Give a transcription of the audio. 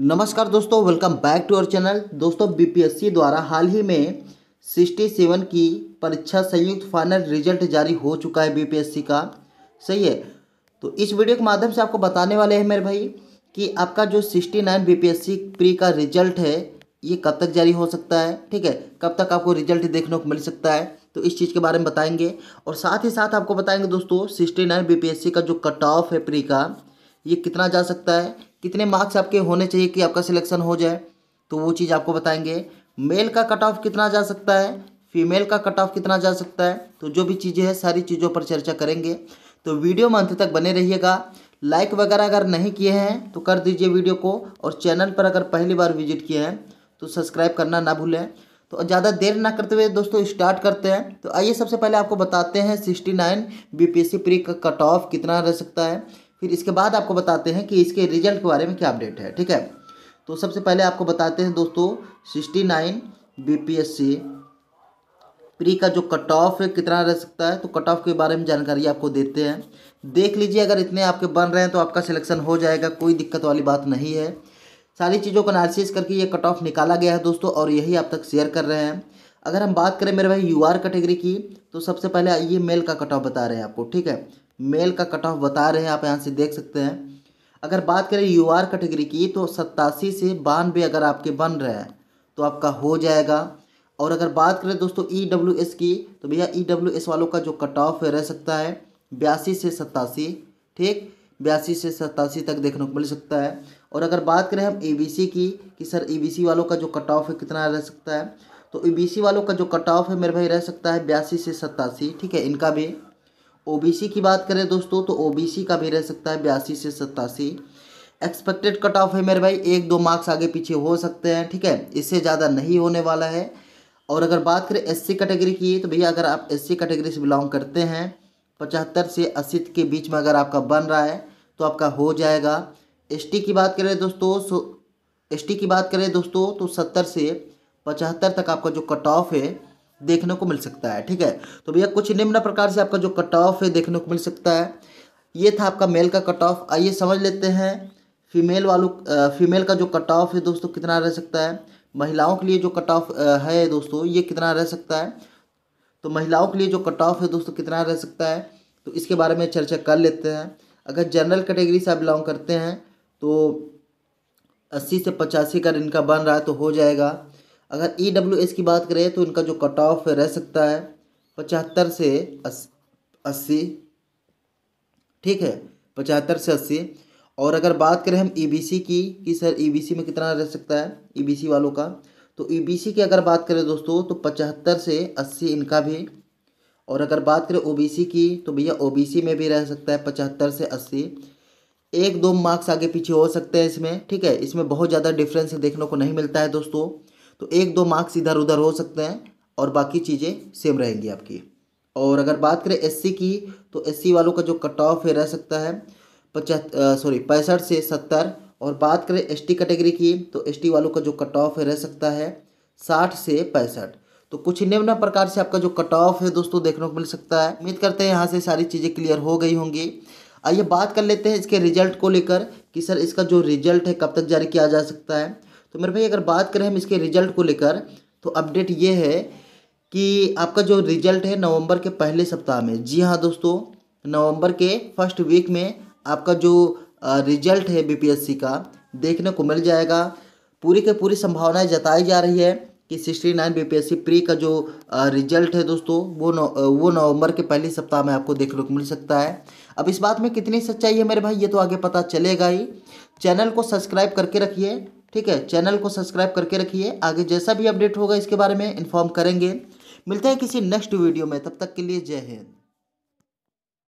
नमस्कार दोस्तों welcome back to our channel दोस्तों बीपीएससी द्वारा हाल ही में सिक्सटी सेवन की परीक्षा संयुक्त फाइनल रिजल्ट जारी हो चुका है बीपीएससी का सही है तो इस वीडियो के माध्यम से आपको बताने वाले हैं मेरे भाई कि आपका जो सिक्सटी नाइन बी प्री का रिजल्ट है ये कब तक जारी हो सकता है ठीक है कब तक आपको रिजल्ट देखने को मिल सकता है तो इस चीज़ के बारे में बताएंगे और साथ ही साथ आपको बताएंगे दोस्तों सिक्सटी नाइन बी का जो कट ऑफ है प्री का ये कितना जा सकता है कितने मार्क्स आपके होने चाहिए कि आपका सिलेक्शन हो जाए तो वो चीज़ आपको बताएंगे मेल का कट ऑफ कितना जा सकता है फीमेल का कट ऑफ कितना जा सकता है तो जो भी चीज़ें हैं सारी चीज़ों पर चर्चा करेंगे तो वीडियो में अंत तक बने रहिएगा लाइक वगैरह अगर नहीं किए हैं तो कर दीजिए वीडियो को और चैनल पर अगर पहली बार विजिट किए हैं तो सब्सक्राइब करना ना भूलें तो ज़्यादा देर ना करते हुए दोस्तों स्टार्ट करते हैं तो आइए सबसे पहले आपको बताते हैं sixty nine B P pre का कट ऑफ कितना रह सकता है फिर इसके बाद आपको बताते हैं कि इसके रिजल्ट के बारे में क्या अपडेट है ठीक है तो सबसे पहले आपको बताते हैं दोस्तों सिक्सटी नाइन सी प्री का जो कट ऑफ है कितना रह सकता है तो कट ऑफ के बारे में जानकारी आपको देते हैं देख लीजिए अगर इतने आपके बन रहे हैं तो आपका सिलेक्शन हो जाएगा कोई दिक्कत वाली बात नहीं है सारी चीज़ों को एनालिसिस करके ये कट ऑफ निकाला गया है दोस्तों और यही आप तक शेयर कर रहे हैं अगर हम बात करें मेरे भाई यू आर कैटेगरी की तो सबसे पहले ये मेल का कट ऑफ बता रहे हैं आपको ठीक है मेल का कट ऑफ बता रहे हैं आप यहाँ से देख सकते हैं अगर बात करें यू आर कैटेगरी की तो सत्तासी से बानवे अगर आपके बन रहे हैं तो आपका हो जाएगा और अगर बात करें दोस्तों ई डब्ल्यू एस की तो भैया ई डब्ल्यू एस वालों का जो कट ऑफ रह सकता है बयासी से सत्तासी ठीक बयासी से सत्तासी तक देखने को मिल सकता है और अगर बात करें हम ए बी सी की कि सर ई बी सी वालों का जो कट ऑफ है कितना रह सकता है तो ई बी सी वालों का जो कट ऑफ है मेरे भाई रह सकता है बयासी से सत्तासी ठीक है इनका भी ओबीसी की बात करें दोस्तों तो ओबीसी का भी रह सकता है बयासी से सत्तासी एक्सपेक्टेड कट ऑफ है मेरे भाई एक दो मार्क्स आगे पीछे हो सकते हैं ठीक है इससे ज़्यादा नहीं होने वाला है और अगर बात करें एससी कैटेगरी की तो भैया अगर आप एससी कैटेगरी से बिलोंग करते हैं पचहत्तर से अस्सी के बीच में अगर आपका बन रहा है तो आपका हो जाएगा एस की बात करें दोस्तों सो एसटी की बात करें दोस्तों तो सत्तर से पचहत्तर तक आपका जो कट ऑफ है देखने को मिल सकता है ठीक है तो भैया कुछ निम्न प्रकार से आपका जो कट ऑफ है देखने को मिल सकता है ये था आपका मेल का कट ऑफ आइए समझ लेते हैं फीमेल वालों फीमेल का जो कट ऑफ है दोस्तों कितना रह सकता है महिलाओं के लिए जो कट ऑफ है दोस्तों ये कितना रह सकता है तो महिलाओं के लिए जो कट ऑफ है दोस्तों कितना रह सकता है तो इसके बारे में चर्चा कर लेते हैं अगर जनरल कैटेगरी से आप बिलोंग करते हैं तो अस्सी से पचासी का इनका बन रहा है तो हो जाएगा अगर ई डब्ल्यू एस की बात करें तो इनका जो कट ऑफ रह सकता है पचहत्तर से अस्सी ठीक है पचहत्तर से अस्सी और अगर बात करें हम ईबीसी e की कि सर ईबीसी e में कितना रह सकता है ईबीसी e वालों का तो ईबीसी की अगर बात करें दोस्तों तो पचहत्तर से अस्सी इनका भी और अगर बात करें ओबीसी की तो भैया ओबीसी में भी रह सकता है पचहत्तर से अस्सी एक दो मार्क्स आगे पीछे हो सकते हैं इसमें ठीक है इसमें बहुत ज़्यादा डिफरेंस देखने को नहीं मिलता है दोस्तों तो एक दो मार्क्स इधर उधर हो सकते हैं और बाकी चीज़ें सेम रहेंगी आपकी और अगर बात करें एससी की तो एससी वालों का जो कट ऑफ है रह सकता है पचहत्तर सॉरी पैंसठ से सत्तर और बात करें एसटी कैटेगरी की तो एसटी वालों का जो कट ऑफ है रह सकता है साठ से पैंसठ तो कुछ निम्न प्रकार से आपका जो कट ऑफ है दोस्तों देखने को मिल सकता है उम्मीद करते हैं यहाँ से सारी चीज़ें क्लियर हो गई होंगी आइए बात कर लेते हैं इसके रिजल्ट को लेकर कि सर इसका जो रिजल्ट है कब तक जारी किया जा सकता है तो मेरे भाई अगर बात करें हम इसके रिजल्ट को लेकर तो अपडेट ये है कि आपका जो रिजल्ट है नवंबर के पहले सप्ताह में जी हाँ दोस्तों नवंबर के फर्स्ट वीक में आपका जो रिजल्ट है बीपीएससी का देखने को मिल जाएगा पूरी के पूरी संभावनाएं जताई जा रही है कि सिक्सटी नाइन बी प्री का जो रिजल्ट है दोस्तों वो नौ, वो नवंबर के पहले सप्ताह में आपको देखने को मिल सकता है अब इस बात में कितनी सच्चाई है मेरे भाई ये तो आगे पता चलेगा ही चैनल को सब्सक्राइब करके रखिए ठीक है चैनल को सब्सक्राइब करके रखिए आगे जैसा भी अपडेट होगा इसके बारे में इन्फॉर्म करेंगे मिलते हैं किसी नेक्स्ट वीडियो में तब तक के लिए जय हिंद